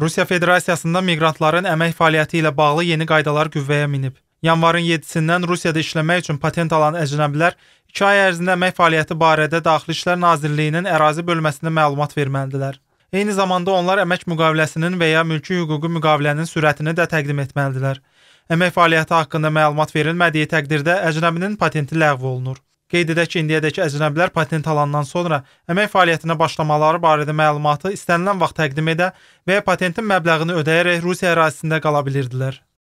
Rusiya Federasiyasında miqrantların əmək fəaliyyəti ilə bağlı yeni qaydalar qüvvəyə minib. Yanvarın 7-dən Rusiyada işləmək üçün patent alan əcnəbilər 2 ay ərzində əmək fəaliyyəti barədə Daxili İşlər Nazirliyinin ərazi bölməsində məlumat verməlidirlər. Eyni zamanda onlar əmək müqaviləsinin və ya mülki hüquqi müqavilənin sürətini də təqdim etməlidirlər. Əmək fəaliyyəti haqqında məlumat verilmədiyi təqdirdə əcnəbinin patenti ləğv olunur. Qeyd edək ki, indiyədək əcnəbilər patent alandan sonra əmək fəaliyyətinə başlamaları barədə məlumatı istənilən vaxt təqdim edə və ya patentin məbləğini ödəyərək Rusiya ərazisində qala bilirdilər.